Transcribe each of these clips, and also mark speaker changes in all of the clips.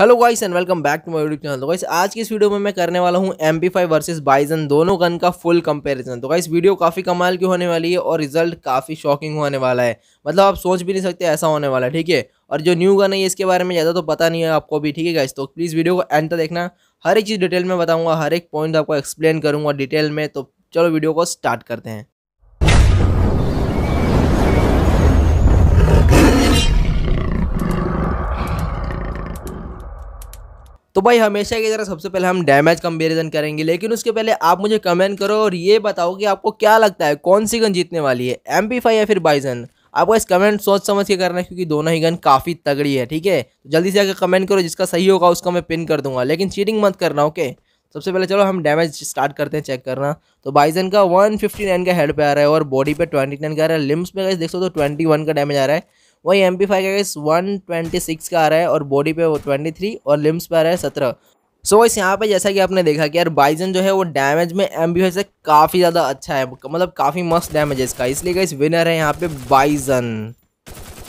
Speaker 1: hello guys and welcome back to my YouTube channel तो guys आज की इस वीडियो में मैं करने वाला हूं M P five versus Bizon दोनों गन का फुल कंपैरिजन तो गाइस वीडियो काफ़ी कमाल की होने वाली है और रिजल्ट काफ़ी शॉकिंग होने वाला है मतलब आप सोच भी नहीं सकते ऐसा होने वाला है ठीक है और जो न्यू गन है इसके बारे में ज़्यादा तो पता नहीं है आपको भी ठीक है गाइस तो प्लीज़ वीडियो को एंड तक देखना हर एक चीज़ डिटेल में बताऊँगा हर एक पॉइंट आपको एक्सप्लेन करूँगा डिटेल में तो चलो वीडियो को स्टार्ट करते हैं तो भाई हमेशा की तरह सबसे पहले हम डैमेज कंपेरिजन करेंगे लेकिन उसके पहले आप मुझे कमेंट करो और ये बताओ कि आपको क्या लगता है कौन सी गन जीतने वाली है एम या फिर बाइजन आपको इस कमेंट सोच समझ के करना है क्योंकि दोनों ही गन काफ़ी तगड़ी है ठीक है तो जल्दी से आकर कमेंट करो जिसका सही होगा उसका मैं पिन कर दूंगा लेकिन चीटिंग मत करना ओके सबसे पहले चलो हम डैमेज स्टार्ट करते हैं चेक करना तो बाइजन का 159 का हेड पे आ रहा है और बॉडी पे 29 का आ रहा है लिम्स पे गाइस देख सकते हो तो 21 का डैमेज आ रहा है वही एम पी फाइव का गाइस 126 का आ रहा है और बॉडी पे वो 23 और लिम्स पे आ रहा है 17 सो so, यहाँ पे जैसा कि आपने देखा कि यार बाइजन जो है वो डैमेज में एम बी से काफ़ी ज़्यादा अच्छा है मतलब काफ़ी मस्त डैमेज है इसका इसलिए गाइस विनर है यहाँ पे बाइजन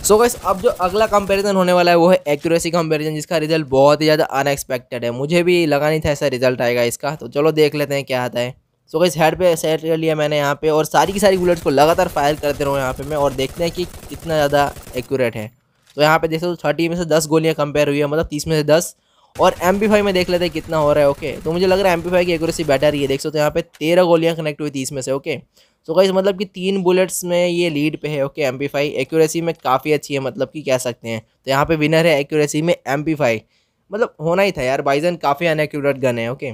Speaker 1: सो so गैस अब जो अगला कंपैरिजन होने वाला है वो है एक्यूरेसी कंपैरिजन जिसका रिजल्ट बहुत ही ज़्यादा अनएक्सपेक्टेड है मुझे भी लगा नहीं था ऐसा रिजल्ट आएगा इसका तो चलो देख लेते हैं क्या आता है सो so गैस हेड पे सेट कर लिया मैंने यहाँ पे और सारी की सारी बुलेट्स को लगातार फायर करते रहूँ यहाँ पे मैं और देखते हैं कि कितना ज़्यादा एक्यूरेट है तो यहाँ पे देखो तो थर्टी में से दस गोलियाँ कंपेयर हुई है मतलब तीस में से दस और एम में देख लेते हैं कितना हो रहा है ओके तो मुझे लग रहा है एम की एक्यूरेसी बेटर ही है देख सकते हो यहाँ पे तेरह गोलियाँ कनेक्ट हुई तीस में से ओके सो गाइज मतलब कि तीन बुलेट्स में ये लीड पे है ओके एम एक्यूरेसी में काफ़ी अच्छी है मतलब कि कह सकते हैं तो यहाँ पे विनर है एक्यूरेसी में एम मतलब होना ही था यार बाइजन काफ़ी अनएक्यूरेट गन है ओके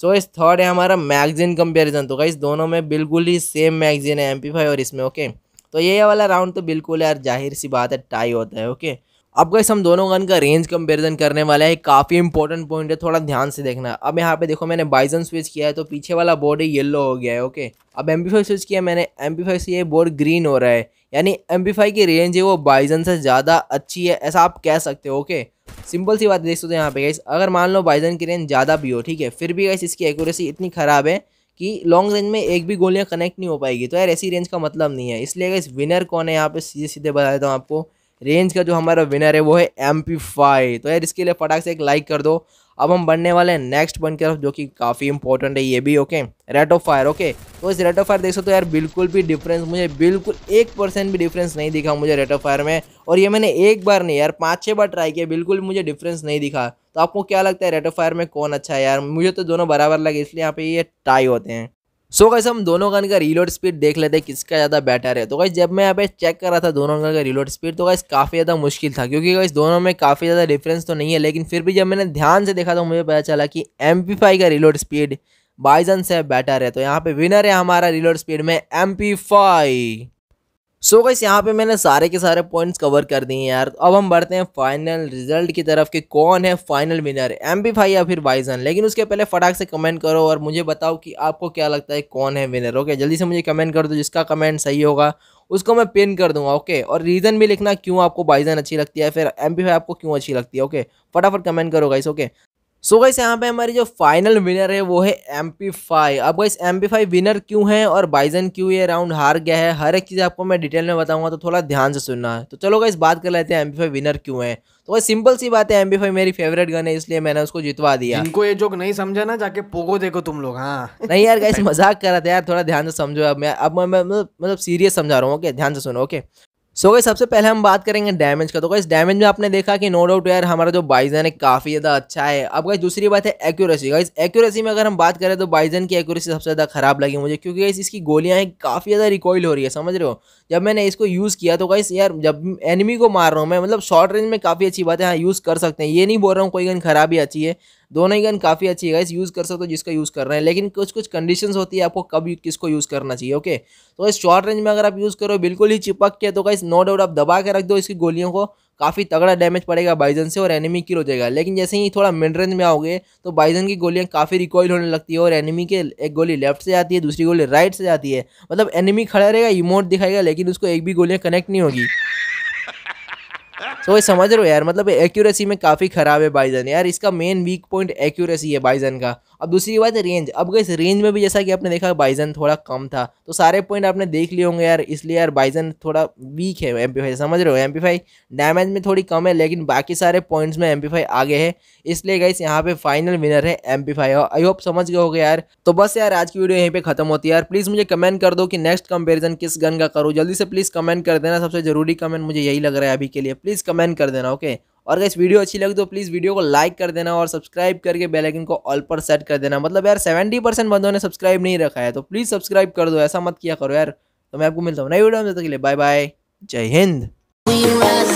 Speaker 1: सो इस थर्ड है हमारा मैगजीन कंपेरिजन तो गाइज दोनों में बिल्कुल ही सेम मैगजीन है एम और इसमें ओके तो ये वाला राउंड तो बिल्कुल यार जाहिर सी बात है टाई होता है ओके अब गाइस हम दोनों गन का रेंज कंपेरिजन करने वाला है काफ़ी इंपॉर्टेंट पॉइंट है थोड़ा ध्यान से देखना अब यहाँ पे देखो मैंने बाइजन स्विच किया है तो पीछे वाला बोर्ड येलो हो गया है ओके अब एम स्विच किया मैंने एम से ये बोर्ड ग्रीन हो रहा है यानी एम की रेंज है वो बाइजन से ज़्यादा अच्छी है ऐसा आप कह सकते हो ओके सिंपल सी बात देख सकते हो यहाँ पे गाइस अगर मान लो बाइजन की रेंज ज़्यादा भी हो ठीक है फिर भी गाइस इसकी एक्यूरेसी इतनी ख़राब है कि लॉन्ग रेंज में एक भी गोलियाँ कनेक्ट नहीं हो पाएगी तो यार ऐसी रेंज का मतलब नहीं है इसलिए गाइस विनर कौन है यहाँ पे सीधे सीधे बता देता हूँ आपको रेंज का जो हमारा विनर है वो है एम तो यार इसके लिए फटाक से एक लाइक कर दो अब हम बनने वाले हैं नेक्स्ट बन कर जो कि काफ़ी इंपॉर्टेंट है ये भी okay rate of fire okay तो इस रेट ऑफ फायर देख सकते हो तो यार बिल्कुल भी डिफरेंस मुझे बिल्कुल एक परसेंट भी डिफरेंस नहीं दिखा मुझे रेट ऑफ फायर में और ये मैंने एक बार नहीं यार पाँच छः बार ट्राई किया बिल्कुल मुझे डिफरेंस नहीं दिखा तो आपको क्या लगता है रेट ऑफ फायर में कौन अच्छा है यार मुझे तो दोनों बराबर लगे इसलिए यहाँ पे ये टाई होते हैं सो so, कैसे हम दोनों गन का रिलोड स्पीड देख लेते हैं किसका ज़्यादा बेटर है तो कैसे जब मैं यहाँ पे चेक कर रहा था दोनों गन का रिलोड स्पीड तो कैसे काफ़ी ज़्यादा मुश्किल था क्योंकि कैसे दोनों में काफ़ी ज़्यादा डिफरेंस तो नहीं है लेकिन फिर भी जब मैंने ध्यान से देखा तो मुझे पता चला कि एम का रिलोड स्पीड बाइजन से बैटर है तो यहाँ पर विनर है हमारा रिलोड स्पीड में एम सो so गाइस यहाँ पे मैंने सारे के सारे पॉइंट्स कवर कर दिए हैं यार अब हम बढ़ते हैं फाइनल रिजल्ट की तरफ कि कौन है final winner M P five या फिर वाइजन लेकिन उसके पहले फटाक से कमेंट करो और मुझे बताओ कि आपको क्या लगता है कौन है विनर ओके जल्दी से मुझे कमेंट कर दो जिसका कमेंट सही होगा उसको मैं पिन कर दूंगा ओके और रीज़न भी लिखना क्यों आपको बाइजन अच्छी लगती है फिर एम बी फाई आपको क्यों अच्छी लगती है ओके फटाफट कमेंट करो guys okay so so guys यहाँ पे हमारी जो फाइनल विनर है वो है एम पी फाइव अब guys M P five winner क्यों है और बाइजन क्यों ये राउंड हार गया है हर एक चीज़ आपको मैं डिटेल में बताऊंगा तो थोड़ा ध्यान से सुनना है तो चलो गाइस बात कर लेते हैं एम पी फाइव विनर क्यों है तो वह सिंपल सी बात है एम फाइव मेरी फेवरेट गन है इसलिए मैंने उसको जितवा दिया इनको ये जोक नहीं समझा ना जाके पोगो देखो तुम लोग हाँ नहीं यार गाइस मजाक कर रहा था यार थोड़ा ध्यान से समझो अब मैं अब मैं मतलब सीरियस समझा रहा हूँ ओके ध्यान से सुनो ओके सो गई सबसे पहले हम बात करेंगे डैमेज का तो इस डैमेज में आपने देखा कि नो डाउट यार हमारा जो बाइजन है काफ़ी ज़्यादा अच्छा है अब गई दूसरी बात है एक्यूरेसी इस एक्यूरेसी में अगर हम बात करें तो बाइजन की एक्यूरेसी सबसे ज़्यादा खराब लगी मुझे क्योंकि गाइस इसकी गोलियाँ काफ़ी ज़्यादा रिकॉइल हो रही है समझ रहे हो जब मैंने इसको यूज़ किया तो गाइस यार जब एनिमी को मार रहा हूँ मैं मतलब शॉर्ट रेंज में काफ़ी अच्छी बात है हाँ यूज़ कर सकते हैं ये नहीं बोल रहा हूँ कोई गन खराब ही अच्छी है दोनों ही गन काफ़ी अच्छी है गाइस यूज़ कर सकते हो जिसका यूज़ कर रहे हैं लेकिन कुछ कुछ कंडीशंस होती है आपको कब किसको यूज़ करना चाहिए ओके तो इस शॉर्ट रेंज में अगर आप यूज़ करो बिल्कुल ही चिपक के तो गाइस नो डाउट आप दबा के रख दो इसकी गोलियों को काफ़ी तगड़ा डैमेज पड़ेगा बाइजन से और एनिमी किल हो जाएगा लेकिन जैसे ही थोड़ा मिड रेंज में आओगे तो बाइजन की गोलियाँ काफ़ी रिकॉइल होने लगती है और एनिमी के एक गोली लेफ्ट से जाती है दूसरी गोली राइट से जाती है मतलब एनिमी खड़ा रहेगा इमोट दिखाएगा लेकिन उसको एक भी गोलियाँ कनेक्ट नहीं होगी तो वही समझ रहे हो यार मतलब एक्यूरेसी में काफ़ी ख़राब है बाइजन यार इसका मेन वीक पॉइंट एक्यूरेसी है बाइजन का अब दूसरी बात है रेंज अब इस रेंज में भी जैसा कि आपने देखा बाइजन थोड़ा कम था तो सारे पॉइंट आपने देख लिए होंगे यार इसलिए यार बाइजन थोड़ा वीक है एम समझ रहे हो एम्पीफाई डैमेज में थोड़ी कम है लेकिन बाकी सारे पॉइंट्स में एम आगे है इसलिए गाइस यहाँ पे फाइनल विनर है एम और आई होप समझ गए गया यार तो बस यार आज की वीडियो यहीं पर खत्म होती है यार प्लीज़ मुझे कमेंट कर दो कि नेक्स्ट कंपेरिजन किस गन का करूँ जल्दी से प्लीज़ कमेंट कर देना सबसे जरूरी कमेंट मुझे यही लग रहा है अभी के लिए प्लीज़ कमेंट कमेंट कर देना ओके और इस वीडियो अच्छी लगी तो प्लीज़ वीडियो को लाइक कर देना और सब्सक्राइब करके बेल आइकन को ऑल पर सेट कर देना मतलब यार 70 परसेंट बंदों ने सब्सक्राइब नहीं रखा है तो प्लीज़ सब्सक्राइब कर दो ऐसा मत किया करो यार तो मैं आपको मिलता हूँ नई वीडियो में तक के लिए बाय बाय जय हिंद